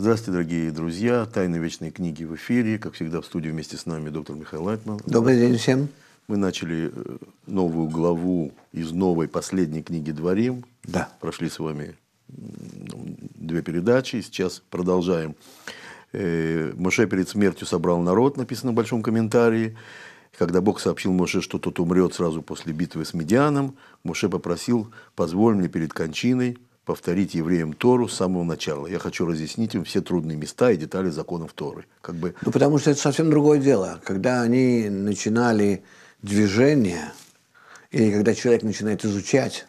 Здравствуйте, дорогие друзья. Тайны вечной книги в эфире. Как всегда, в студии вместе с нами доктор Михаил Лайтман. Добрый день всем. Мы начали э, новую главу из новой последней книги «Дворим». Да. Прошли с вами две передачи. Сейчас продолжаем. Э, Моше перед смертью собрал народ, написано в большом комментарии. Когда Бог сообщил Моше, что тот умрет сразу после битвы с Медианом, Моше попросил, позволь мне перед кончиной – повторить евреям Тору с самого начала. Я хочу разъяснить им все трудные места и детали законов Торы. Как бы... Ну, потому что это совсем другое дело. Когда они начинали движение, или когда человек начинает изучать,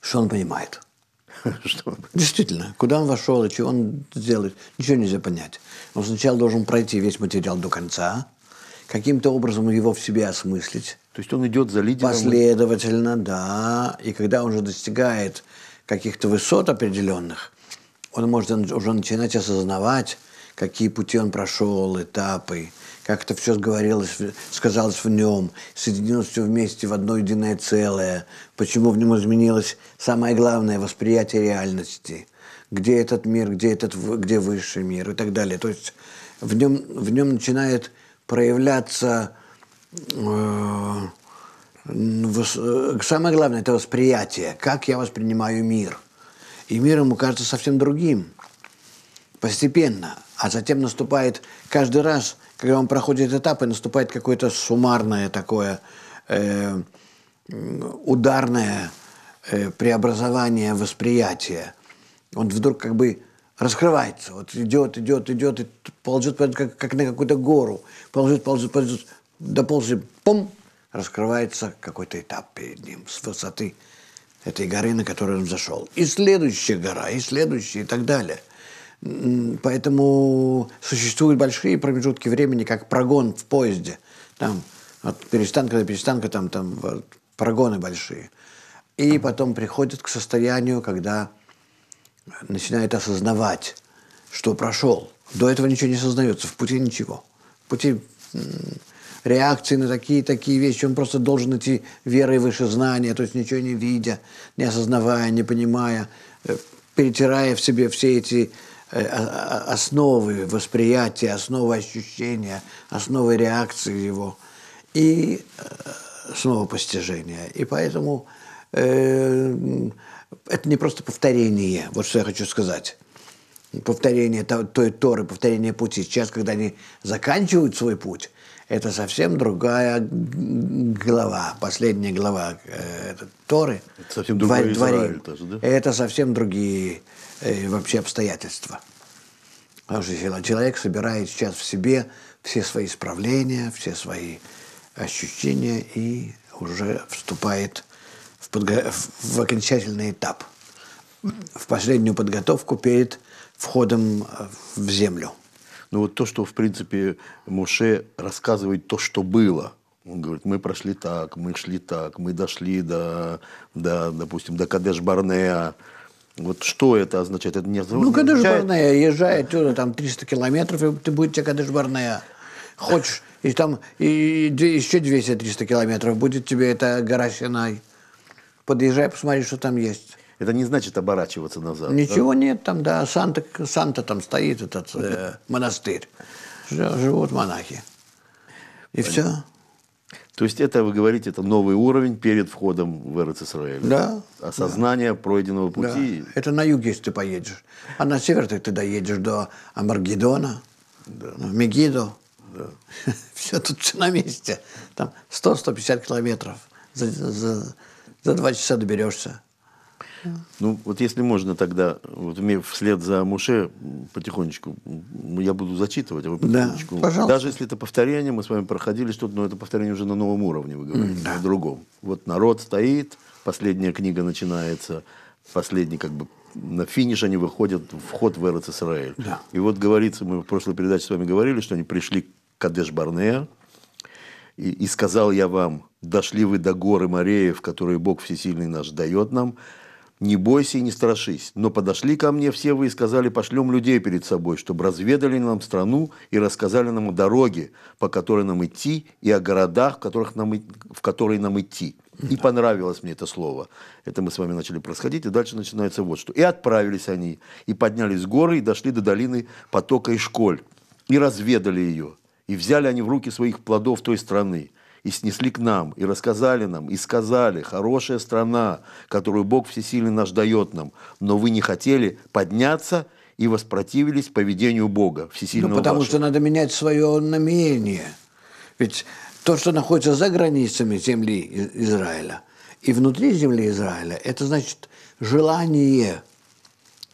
что он понимает? Что? Действительно, куда он вошел и чего он сделает, ничего нельзя понять. Он сначала должен пройти весь материал до конца, каким-то образом его в себе осмыслить. То есть он идет за лидером? Последовательно, да. И когда он уже достигает каких-то высот определенных, он может уже начинать осознавать, какие пути он прошел, этапы, как это все сговорилось, сказалось в нем, соединилось все вместе в одно единое целое, почему в нем изменилось самое главное – восприятие реальности, где этот мир, где, этот, где высший мир и так далее. То есть в нем, в нем начинает проявляться э, э, самое главное – это восприятие, как я воспринимаю мир. И мир ему кажется совсем другим, постепенно. А затем наступает каждый раз, когда он проходит этапы, наступает какое-то суммарное такое э, ударное э, преобразование восприятия. Он вдруг как бы раскрывается. Вот идет, идет, идет, и ползет, как, как на какую-то гору. Ползет, ползет, ползет, доползет, пум, раскрывается какой-то этап перед ним с высоты этой горы, на которую он зашел. И следующая гора, и следующая, и так далее. Поэтому существуют большие промежутки времени, как прогон в поезде. Там от перестанка до перестанка там, там прогоны большие. И потом приходят к состоянию, когда начинает осознавать, что прошел. До этого ничего не осознается, в пути ничего. В пути реакции на такие такие вещи. Он просто должен идти верой выше знания, то есть ничего не видя, не осознавая, не понимая, э, перетирая в себе все эти э, основы восприятия, основы ощущения, основы реакции его и э, снова постижения. И поэтому э, это не просто повторение, вот что я хочу сказать. Повторение той Торы, повторение пути. Сейчас, когда они заканчивают свой путь, это совсем другая глава, последняя глава э, Торы. Это совсем другой двор, Израиль даже, да? Это совсем другие э, вообще обстоятельства. Потому что человек собирает сейчас в себе все свои исправления, все свои ощущения и уже вступает в, подго... в окончательный этап, в последнюю подготовку перед входом э, в землю. Ну вот то, что, в принципе, Муше рассказывает то, что было. Он говорит, мы прошли так, мы шли так, мы дошли до, до допустим, до Кадеш-Барнеа. Вот что это означает? Это не Ну, Кадеш-Барнеа, езжай отсюда, там 300 километров, и ты будешь Кадеш-Барнеа. Хочешь, и там и, и еще 200-300 километров будет тебе это гора Синай подъезжай, посмотри, что там есть. Это не значит оборачиваться назад. Ничего да? нет там, да. Санта, Санта там стоит, этот э, монастырь. Живут монахи. И Понятно. все. То есть это, вы говорите, это новый уровень перед входом в Эрцисраэль. Да. Осознание да. пройденного пути. Да. Это на юге, если ты поедешь. А на север ты, ты доедешь до Амаргедона, да. в Мегиду. Да. Все тут все на месте. Там 100-150 километров за, за, за два часа доберешься. Ну, вот если можно тогда, вот мне вслед за Муше потихонечку, я буду зачитывать, а вы потихонечку. Да, пожалуйста. Даже если это повторение, мы с вами проходили что-то, но это повторение уже на новом уровне, вы говорите, да. на другом. Вот народ стоит, последняя книга начинается, последний как бы на финиш они выходят, вход в Эрец Исраэль. Да. И вот говорится, мы в прошлой передаче с вами говорили, что они пришли к Кадеш Барнея, и, и сказал я вам, дошли вы до горы Мореев, которые Бог Всесильный наш дает нам, не бойся и не страшись. Но подошли ко мне все вы и сказали, пошлем людей перед собой, чтобы разведали нам страну и рассказали нам о дороге, по которой нам идти, и о городах, в, которых нам, в которые нам идти. И понравилось мне это слово. Это мы с вами начали происходить, и дальше начинается вот что. И отправились они, и поднялись с горы, и дошли до долины потока и школь, и разведали ее и взяли они в руки своих плодов той страны, и снесли к нам, и рассказали нам, и сказали, хорошая страна, которую Бог всесильный наш дает нам, но вы не хотели подняться и воспротивились поведению Бога всесильного Ну, потому вашего. что надо менять свое намерение. Ведь то, что находится за границами земли Израиля и внутри земли Израиля, это значит желание,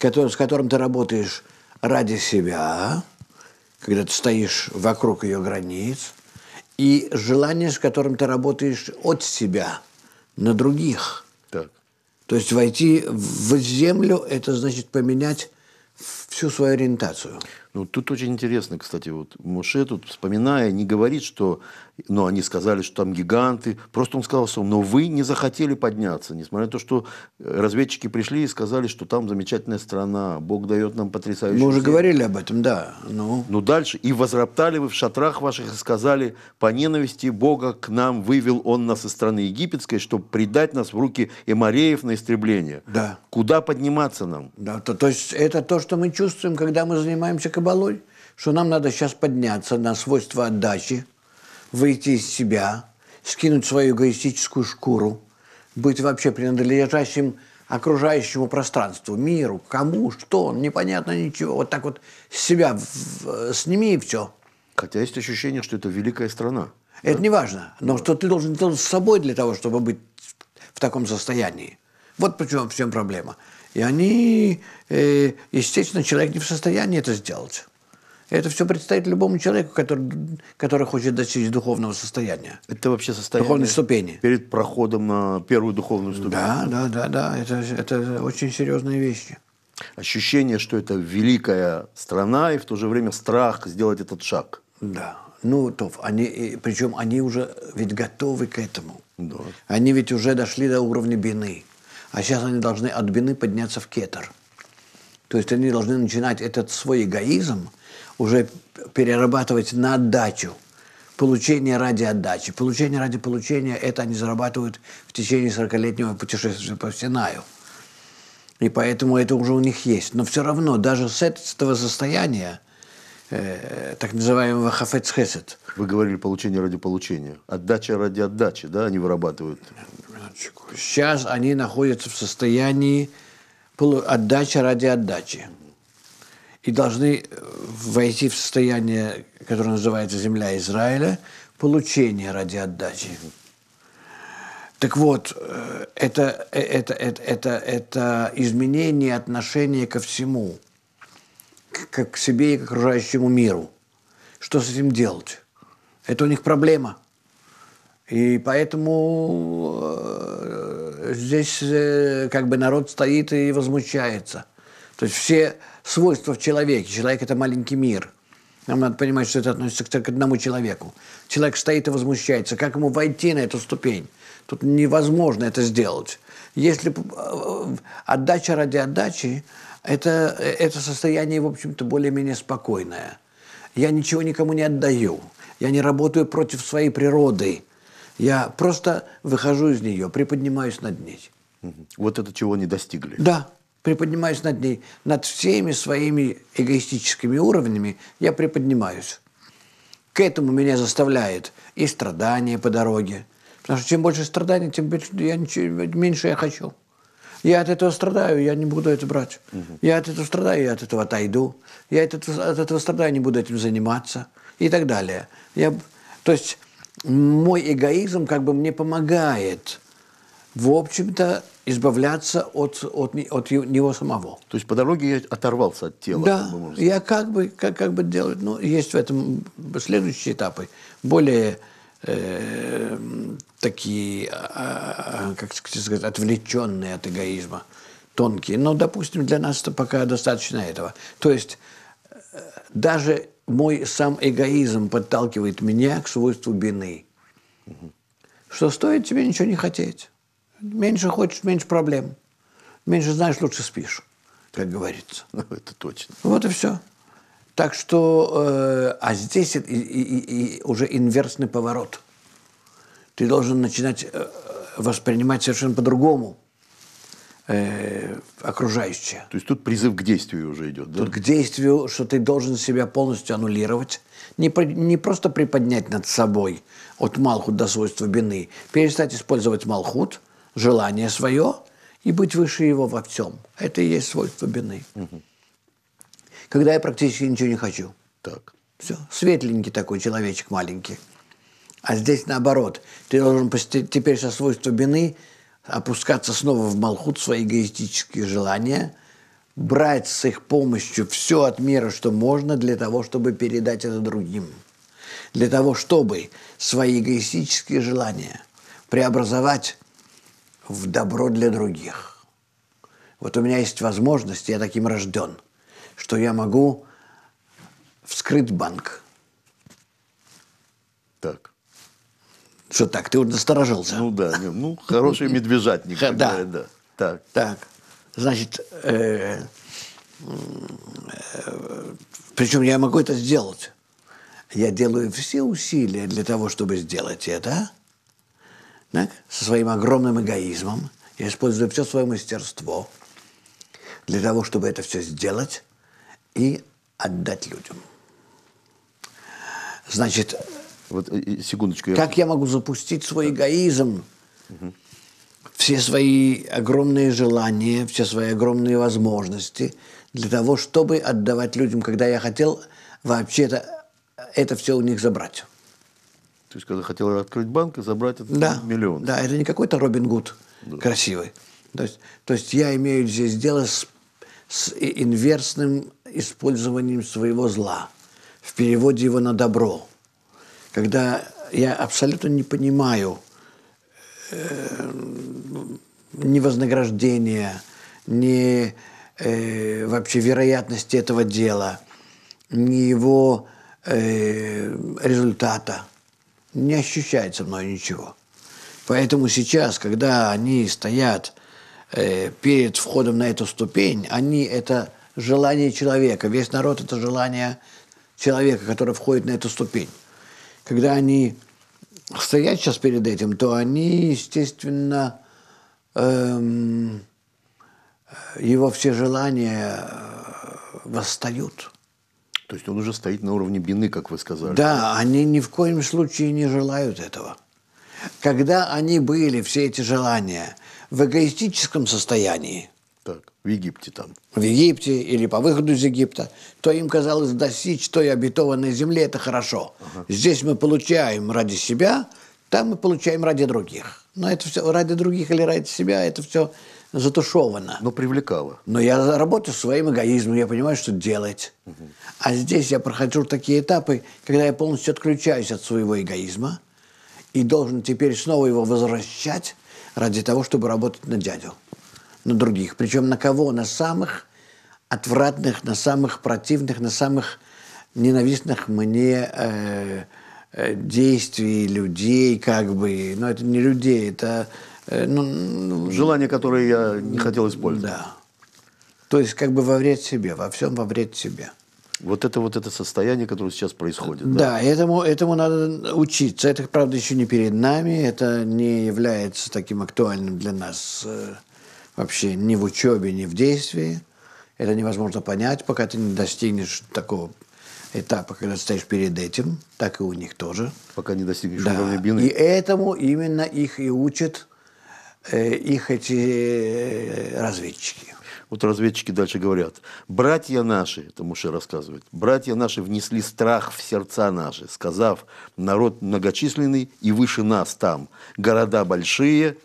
с которым ты работаешь ради себя – когда ты стоишь вокруг ее границ, и желание, с которым ты работаешь от себя на других. Так. То есть войти в землю – это значит поменять всю свою ориентацию. Ну, тут очень интересно, кстати, вот Муше тут, вспоминая, не говорит, что, ну, они сказали, что там гиганты, просто он сказал, что, но вы не захотели подняться, несмотря на то, что э, разведчики пришли и сказали, что там замечательная страна, Бог дает нам потрясающую... Мы уже землю. говорили об этом, да. Ну. ну, дальше, и возроптали вы в шатрах ваших и сказали, по ненависти Бога к нам вывел он нас из страны египетской, чтобы предать нас в руки эмореев на истребление. Да. Куда подниматься нам? Да, то, то есть это то, что мы чувствуем, когда мы занимаемся кабалой, что нам надо сейчас подняться на свойства отдачи, выйти из себя, скинуть свою эгоистическую шкуру, быть вообще принадлежащим окружающему пространству, миру, кому, что, непонятно ничего. Вот так вот с себя в, сними и все. Хотя есть ощущение, что это великая страна. Это да? не важно. Но да. что ты должен делать с собой для того, чтобы быть в таком состоянии. Вот почему всем проблема. И они, э, естественно, человек не в состоянии это сделать. Это все предстоит любому человеку, который, который хочет достичь духовного состояния. Это вообще состояние духовной ступени. перед проходом на первую духовную ступень. Да, да, да, да. Это, это очень серьезные вещи. Ощущение, что это великая страна, и в то же время страх сделать этот шаг. Да. Ну, то, они, причем они уже ведь готовы к этому. Да. Они ведь уже дошли до уровня бины а сейчас они должны от бины подняться в кетер. То есть они должны начинать этот свой эгоизм уже перерабатывать на отдачу. Получение ради отдачи. Получение ради получения – это они зарабатывают в течение 40-летнего путешествия по Синаю. И поэтому это уже у них есть. Но все равно, даже с этого состояния, э, так называемого хафецхесет. Вы говорили получение ради получения. Отдача ради отдачи, да, они вырабатывают разработчику. Сейчас они находятся в состоянии отдачи ради отдачи и должны э, войти в состояние, которое называется «Земля Израиля», получение ради отдачи. Так вот, э, это, э, это, это, это, это изменение отношения ко всему, как к себе и к окружающему миру. Что с этим делать? Это у них проблема – и поэтому э, здесь э, как бы народ стоит и возмущается. То есть все свойства в человеке. Человек – это маленький мир. Нам надо понимать, что это относится к одному человеку. Человек стоит и возмущается. Как ему войти на эту ступень? Тут невозможно это сделать. Если э, отдача ради отдачи, это, это состояние, в общем-то, более-менее спокойное. Я ничего никому не отдаю. Я не работаю против своей природы – я просто выхожу из нее, приподнимаюсь над ней. Вот это чего они достигли. Да, приподнимаюсь над ней. Над всеми своими эгоистическими уровнями я приподнимаюсь. К этому меня заставляет и страдание по дороге. Потому что чем больше страданий, тем я ничего, меньше я хочу. Я от этого страдаю, я не буду это брать. Угу. Я от этого страдаю, я от этого отойду. Я от этого, от этого страдаю, не буду этим заниматься. И так далее. Я, то есть мой эгоизм как бы мне помогает, в общем-то, избавляться от, от, от него самого. То есть по дороге я оторвался от тела. Да, я как бы, как, как бы делаю, ну, есть в этом следующие этапы, более э, такие, э, как сказать, отвлеченные от эгоизма, тонкие. Но, допустим, для нас это пока достаточно этого. То есть э, даже мой сам эгоизм подталкивает меня к свойству бины. Угу. Что стоит тебе ничего не хотеть. Меньше хочешь, меньше проблем. Меньше знаешь, лучше спишь, как говорится. Ну, это точно. Вот и все. Так что, э, а здесь и, и, и уже инверсный поворот. Ты должен начинать э, воспринимать совершенно по-другому э, окружающее. То есть тут призыв к действию уже идет, да? Тут к действию, что ты должен себя полностью аннулировать, не, не просто приподнять над собой от Малхут до свойства бины, перестать использовать Малхут, желание свое, и быть выше его во всем. Это и есть свойство бины. Угу. Когда я практически ничего не хочу. Так. Все, светленький такой человечек маленький. А здесь наоборот. Ты должен теперь со свойства бины – опускаться снова в Малхут свои эгоистические желания, брать с их помощью все от мира, что можно, для того, чтобы передать это другим. Для того, чтобы свои эгоистические желания преобразовать в добро для других. Вот у меня есть возможность, я таким рожден, что я могу вскрыть банк. Так. Что так, ты вот насторожился. Ну да, ну хороший медвежатник. Да. да. Так. так. Значит, э, э, причем я могу это сделать. Я делаю все усилия для того, чтобы сделать это. Так? Со своим огромным эгоизмом. Я использую все свое мастерство для того, чтобы это все сделать и отдать людям. Значит, вот, э, э, секундочку. Как я могу запустить свой эгоизм? Угу. Все свои огромные желания, все свои огромные возможности для того, чтобы отдавать людям, когда я хотел вообще это, это все у них забрать. То есть, когда хотел открыть банк и забрать этот да, миллион. Да, это не какой-то Робин Гуд да. красивый. То есть, то есть я имею здесь дело с, с инверсным использованием своего зла в переводе его на добро когда я абсолютно не понимаю э, ни вознаграждения, ни э, вообще вероятности этого дела, ни его э, результата. Не ощущается мной ничего. Поэтому сейчас, когда они стоят э, перед входом на эту ступень, они это желание человека, весь народ это желание человека, который входит на эту ступень когда они стоят сейчас перед этим, то они, естественно, эм, его все желания э, восстают. То есть он уже стоит на уровне бины, как вы сказали. Да, они ни в коем случае не желают этого. Когда они были, все эти желания, в эгоистическом состоянии – в Египте там. В Египте или по выходу из Египта, то им казалось достичь той обетованной земли – это хорошо. Ага. Здесь мы получаем ради себя, там мы получаем ради других. Но это все ради других или ради себя – это все затушевано. Но привлекало. Но я работаю своим эгоизмом, я понимаю, что делать. Угу. А здесь я прохожу такие этапы, когда я полностью отключаюсь от своего эгоизма и должен теперь снова его возвращать ради того, чтобы работать на дядю на других. Причем на кого? На самых отвратных, на самых противных, на самых ненавистных мне э, э, действий людей, как бы. Но это не людей, это... Э, ну, ну Желание, которое я не хотел использовать. Да. То есть как бы во вред себе, во всем во вред себе. Вот это вот это состояние, которое сейчас происходит. Да, да этому, этому надо учиться. Это, правда, еще не перед нами. Это не является таким актуальным для нас э, вообще ни в учебе, ни в действии. Это невозможно понять, пока ты не достигнешь такого этапа, когда стоишь перед этим, так и у них тоже. Пока не достигнешь да. уровня бины. И этому именно их и учат э, их эти э, разведчики. Вот разведчики дальше говорят, братья наши, это Муше рассказывает, братья наши внесли страх в сердца наши, сказав, народ многочисленный и выше нас там, города большие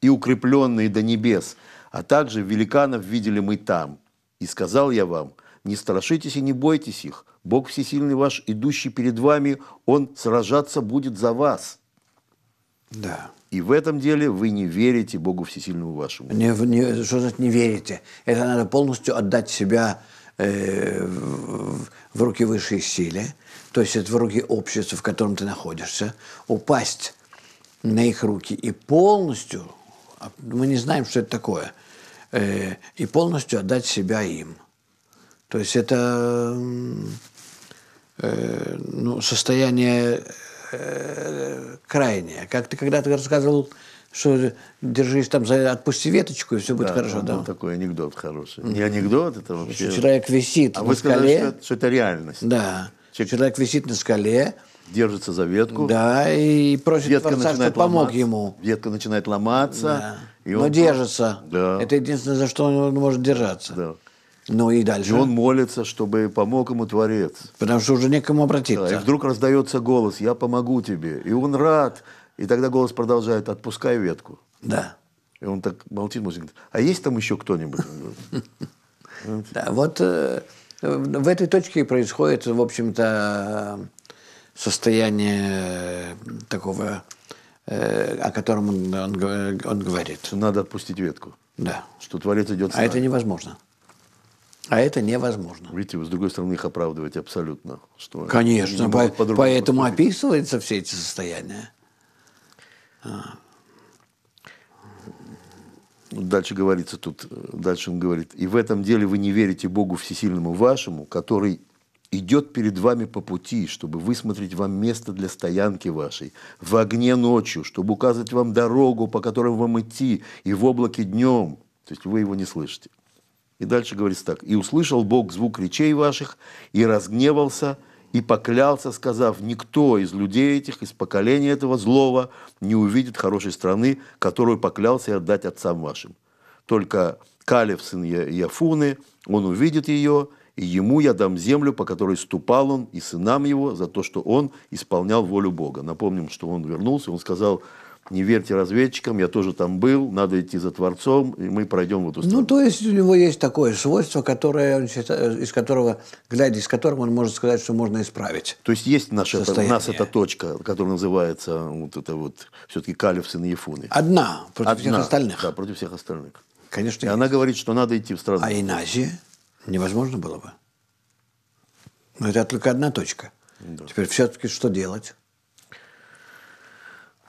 и укрепленные до небес – а также великанов видели мы там. И сказал я вам, не страшитесь и не бойтесь их, Бог всесильный ваш, идущий перед вами, Он сражаться будет за вас. Да. И в этом деле вы не верите Богу всесильному вашему. Не, не, что значит не верите? Это надо полностью отдать себя э, в, в руки высшей силе, то есть это в руки общества, в котором ты находишься, упасть на их руки и полностью – а мы не знаем, что это такое. Э, и полностью отдать себя им. То есть это э, ну, состояние э, крайнее. Как ты когда-то рассказывал, что держись там, за, отпусти веточку, и все будет да, хорошо. Да, такой анекдот хороший. Не анекдот, это вообще... Что человек висит а на вы сказали, скале. Что, что это реальность. Да. Человек... человек висит на скале, держится за ветку. Да, и просит ветка Творца, начинает что помог ломаться, ему. Ветка начинает ломаться. Да. И он... Но держится. Да. Это единственное, за что он может держаться. Да. Ну и дальше. И он молится, чтобы помог ему Творец. Потому что уже некому обратиться. Да, и вдруг раздается голос «Я помогу тебе». И он рад. И тогда голос продолжает «Отпускай ветку». Да. И он так молчит, молчит. Говорит, а есть там еще кто-нибудь? Да, вот э, в этой точке происходит, в общем-то, состояние э, такого, э, о котором он, он, он говорит. Надо отпустить ветку. Да. Что творец идет с А это невозможно. А это невозможно. Видите, вы с другой стороны их оправдываете абсолютно. Что Конечно, по, поэтому поступить. описываются все эти состояния. А. Дальше говорится тут, э, дальше он говорит, и в этом деле вы не верите Богу Всесильному вашему, который идет перед вами по пути, чтобы высмотреть вам место для стоянки вашей, в огне ночью, чтобы указывать вам дорогу, по которой вам идти, и в облаке днем. То есть вы его не слышите. И дальше говорится так. «И услышал Бог звук речей ваших, и разгневался, и поклялся, сказав, никто из людей этих, из поколения этого злого не увидит хорошей страны, которую поклялся отдать отцам вашим. Только Калев, сын Яфуны, он увидит ее, и ему я дам землю, по которой ступал он, и сынам его, за то, что он исполнял волю Бога. Напомним, что он вернулся, он сказал, не верьте разведчикам, я тоже там был, надо идти за Творцом, и мы пройдем в эту страну. Ну, то есть у него есть такое свойство, которое, из которого, глядя из которого, он может сказать, что можно исправить. То есть есть наша, это, у нас эта точка, которая называется вот это вот все-таки Калев сын Ефуны. Одна против Одна, всех остальных. Да, против всех остальных. Конечно. И есть. она говорит, что надо идти в страну. А иначе? невозможно было бы. Но это только одна точка. Да. Теперь все-таки что делать?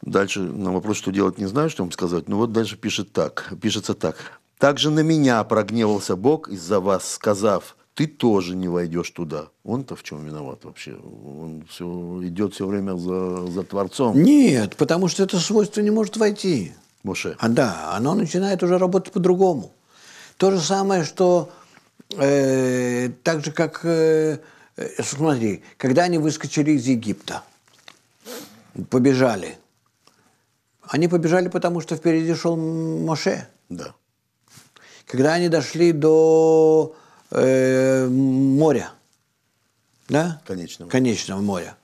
Дальше на вопрос, что делать, не знаю, что вам сказать. Ну вот дальше пишет так. Пишется так. Также на меня прогневался Бог из-за вас, сказав, ты тоже не войдешь туда. Он-то в чем виноват вообще? Он все идет все время за, за Творцом. Нет, потому что это свойство не может войти. Моше. А да, оно начинает уже работать по-другому. То же самое, что Э, так же, как, э, э, смотри, когда они выскочили из Египта, побежали, они побежали, потому что впереди шел Моше. Да. Когда они дошли до э, моря, да? Конечного. Конечного моря.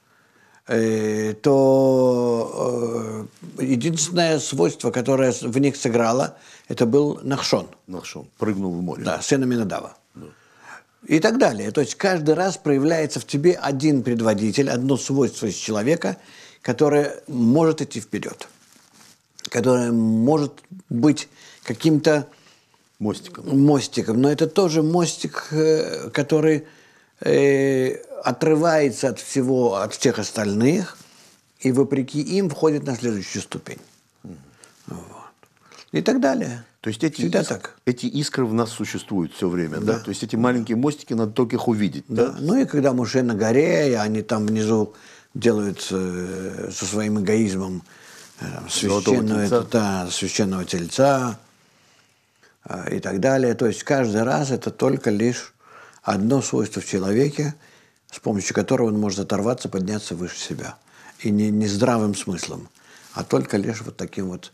Э, то э, единственное свойство, которое в них сыграло, это был Нахшон. Нахшон. Прыгнул в море. Да, сын Минадава и так далее. То есть каждый раз проявляется в тебе один предводитель, одно свойство из человека, которое может идти вперед, которое может быть каким-то мостиком. мостиком. Но это тоже мостик, э, который э, отрывается от всего, от всех остальных, и вопреки им входит на следующую ступень и так далее. То есть эти, Всегда иск, так. эти искры в нас существуют все время, да. да? То есть эти маленькие мостики, надо только их увидеть, да? да? Ну и когда мужи на горе, и они там внизу делают э, со своим эгоизмом э, священного, это, да, священного тельца э, и так далее. То есть каждый раз это только лишь одно свойство в человеке, с помощью которого он может оторваться, подняться выше себя. И не, не здравым смыслом, а только лишь вот таким вот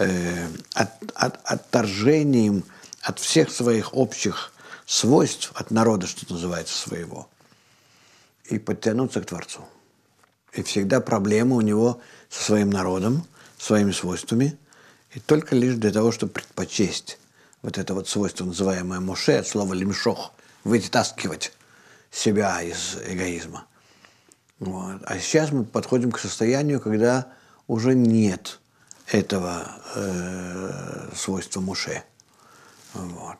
Э, от, от, отторжением от всех своих общих свойств, от народа, что называется, своего, и подтянуться к Творцу. И всегда проблема у него со своим народом, своими свойствами, и только лишь для того, чтобы предпочесть вот это вот свойство, называемое муше, от слова лимшох, вытаскивать себя из эгоизма. Вот. А сейчас мы подходим к состоянию, когда уже нет – этого э, свойства Муше. Вот.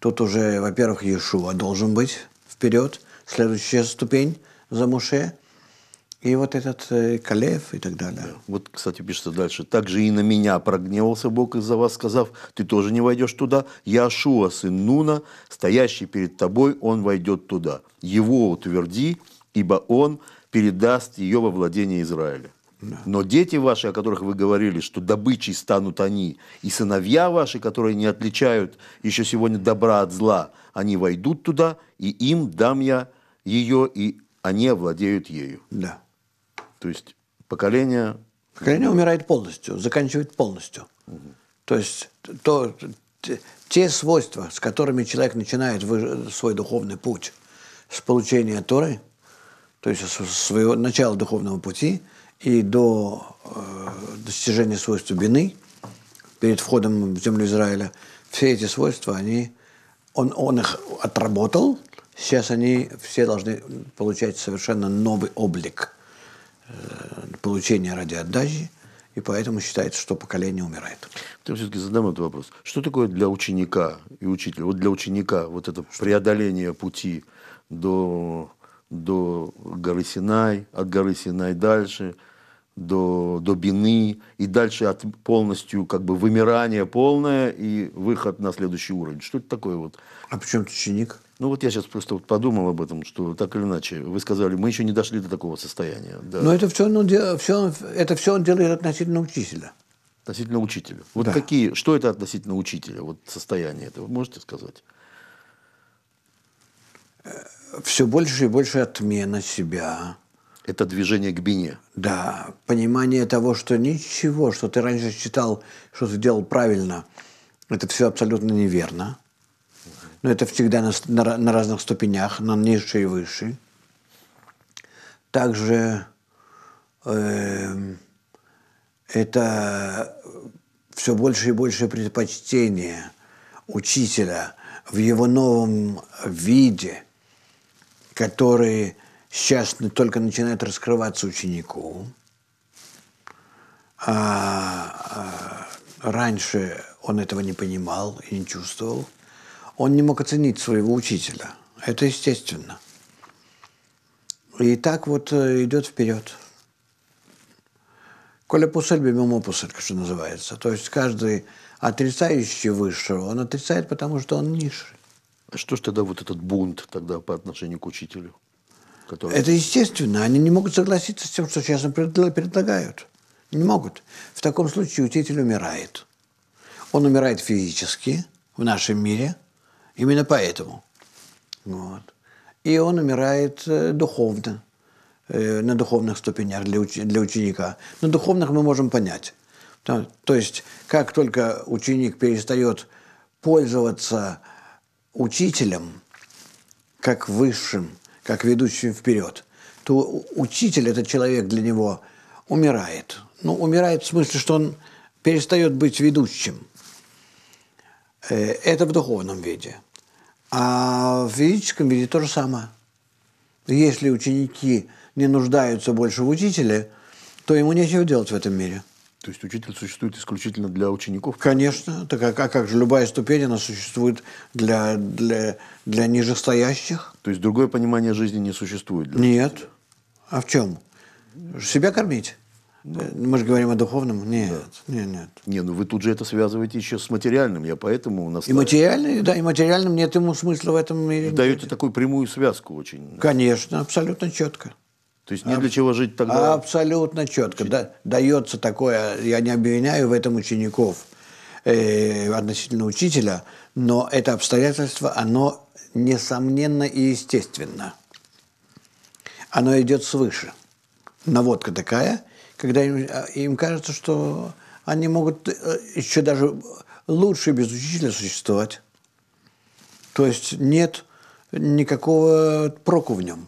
Тут уже, во-первых, Иешуа должен быть вперед, следующая ступень за Муше, и вот этот э, Калев и так далее. Вот, кстати, пишется дальше. «Также и на меня прогневался Бог из-за вас, сказав, ты тоже не войдешь туда. Яшуа, сын Нуна, стоящий перед тобой, он войдет туда. Его утверди, ибо он передаст ее во владение Израиля». Но дети ваши, о которых вы говорили, что добычей станут они, и сыновья ваши, которые не отличают еще сегодня добра от зла, они войдут туда, и им дам я ее, и они овладеют ею. Да. То есть поколение... Поколение умирает полностью, заканчивает полностью. Угу. То есть то, те свойства, с которыми человек начинает свой духовный путь с получения Торы, то есть с своего начала духовного пути – и до э, достижения свойств глубины перед входом в землю Израиля, все эти свойства, они, он, он их отработал, сейчас они все должны получать совершенно новый облик э, получения ради отдачи, и поэтому считается, что поколение умирает. Я все-таки задам этот вопрос. Что такое для ученика и учителя? Вот для ученика вот это преодоление пути до, до горы Синай, от горы Синай дальше – до, до бины, и дальше от полностью как бы вымирание полное и выход на следующий уровень. Что это такое вот? А почему чем ученик? Ну вот я сейчас просто вот подумал об этом, что так или иначе, вы сказали, мы еще не дошли до такого состояния. Да. Но это все, он, все, это все он делает относительно учителя. Относительно учителя. Вот да. какие, что это относительно учителя, вот состояние этого, можете сказать? Э, все больше и больше отмена себя, это движение к бине. Да, понимание того, что ничего, что ты раньше считал, что ты делал правильно, это все абсолютно неверно. Но это всегда на, на, на разных ступенях, на низшей и высшей. Также э, это все больше и больше предпочтение учителя в его новом виде, который сейчас только начинает раскрываться ученику. А, а, раньше он этого не понимал и не чувствовал. Он не мог оценить своего учителя. Это естественно. И так вот э, идет вперед. Коля пусель, бимем опусель, что называется. То есть каждый отрицающий высшего, он отрицает, потому что он низший. А что ж тогда вот этот бунт тогда по отношению к учителю? которые... Это естественно. Они не могут согласиться с тем, что сейчас им предлагают. Не могут. В таком случае учитель умирает. Он умирает физически в нашем мире. Именно поэтому. Вот. И он умирает э, духовно, э, на духовных ступенях для, уч- для ученика. На духовных мы можем понять. То, то есть, как только ученик перестает пользоваться учителем, как высшим как ведущим вперед, то учитель, этот человек для него, умирает. Ну, умирает в смысле, что он перестает быть ведущим. Э, это в духовном виде. А в физическом виде то же самое. Если ученики не нуждаются больше в учителе, то ему нечего делать в этом мире – то есть учитель существует исключительно для учеников? Конечно. Так а, а как же любая ступень, она существует для, для, для нижестоящих. То есть другое понимание жизни не существует? Для Нет. А в чем? Себя кормить. Да. Ну. Мы же говорим о духовном. Нет, да. нет, нет. Не, ну вы тут же это связываете еще с материальным. Я поэтому у нас. И материальным, да, и материальным нет ему смысла в этом. Даете такую прямую связку очень. Конечно, абсолютно четко. То есть не для чего жить тогда? Абсолютно четко. Да, дается такое, я не обвиняю в этом учеников э, относительно учителя, но это обстоятельство, оно несомненно и естественно. Оно идет свыше. Наводка такая, когда им, э, им кажется, что они могут э, еще даже лучше без учителя существовать. То есть нет никакого проку в нем.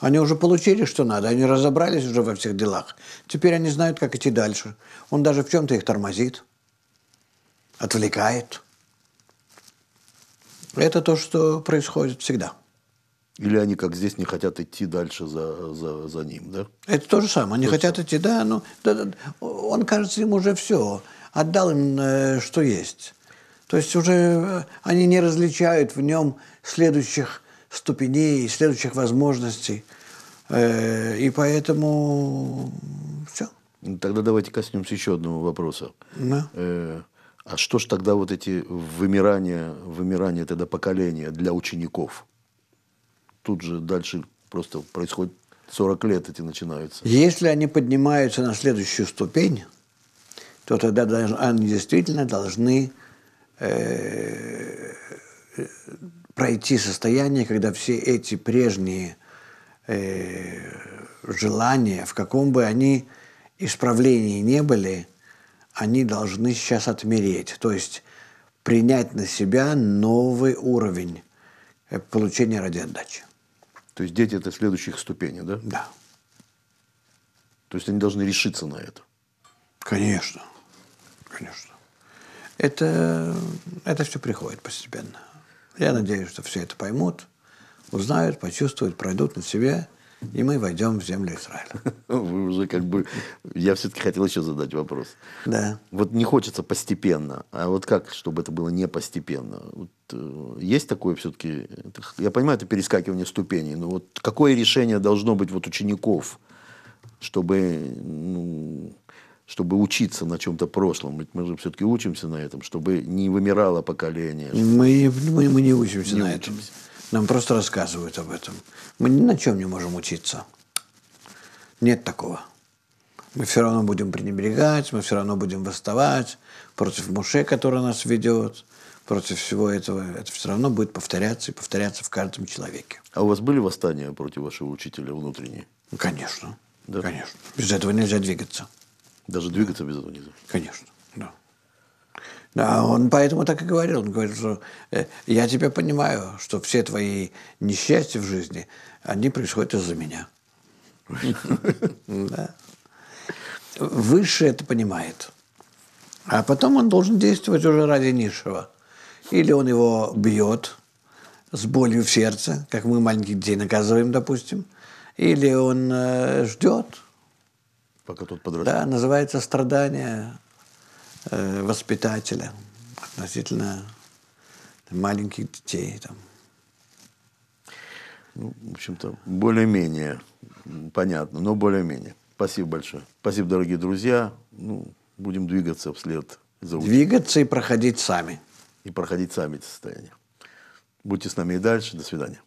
Они уже получили, что надо, они разобрались уже во всех делах. Теперь они знают, как идти дальше. Он даже в чем-то их тормозит, отвлекает. Это то, что происходит всегда. Или они, как здесь, не хотят идти дальше за, за, за ним, да? Это то же самое. Они то хотят идти, да, но ну, да, да, он, кажется, им уже все. Отдал им, э, что есть. То есть уже э, они не различают в нем следующих ступеней, следующих возможностей. Э, и поэтому все. Ну, тогда давайте коснемся еще одного вопроса. Да. Э, а что ж тогда вот эти вымирания, вымирания тогда поколения для учеников? Тут же дальше просто происходит 40 лет эти начинаются. Если они поднимаются на следующую ступень, то тогда они действительно должны э, пройти состояние, когда все эти прежние э, желания, в каком бы они исправлении не были, они должны сейчас отмереть, то есть принять на себя новый уровень э, получения ради отдачи. То есть дети – это следующих ступеней, да? Да. То есть они должны решиться на это? Конечно, конечно. Это, это все приходит постепенно. Я надеюсь, что все это поймут, узнают, почувствуют, пройдут на себе, и мы войдем в землю Израиля. Вы уже как бы... Я все-таки хотел еще задать вопрос. Да. Вот не хочется постепенно, а вот как, чтобы это было не постепенно? Вот, э, есть такое все-таки... Я понимаю, это перескакивание ступеней, но вот какое решение должно быть вот учеников, чтобы ну, чтобы учиться на чем-то прошлом. Ведь мы же все-таки учимся на этом, чтобы не вымирало поколение. Мы, мы, мы не учимся не на учимся. этом. Нам просто рассказывают об этом. Мы ни на чем не можем учиться. Нет такого. Мы все равно будем пренебрегать, мы все равно будем восставать против Муше, который нас ведет, против всего этого. Это все равно будет повторяться и повторяться в каждом человеке. А у вас были восстания против вашего учителя внутренние? Ну, конечно. Да? Конечно. Без этого нельзя двигаться. Даже двигаться без этого нельзя. Конечно, да. Да, он поэтому так и говорил. Он говорит, что э, я тебя понимаю, что все твои несчастья в жизни, они происходят из-за меня. Да. Выше это понимает. А потом он должен действовать уже ради низшего. Или он его бьет с болью в сердце, как мы маленьких детей наказываем, допустим, или он э, ждет – Пока тот подрастет. Да, называется страдание э, воспитателя относительно там, маленьких детей. Там. Ну, в общем-то, более-менее понятно, но более-менее. Спасибо большое. Спасибо, дорогие друзья. Ну, будем двигаться вслед за учебой. Двигаться и проходить сами. И проходить сами эти состояния. Будьте с нами и дальше. До свидания.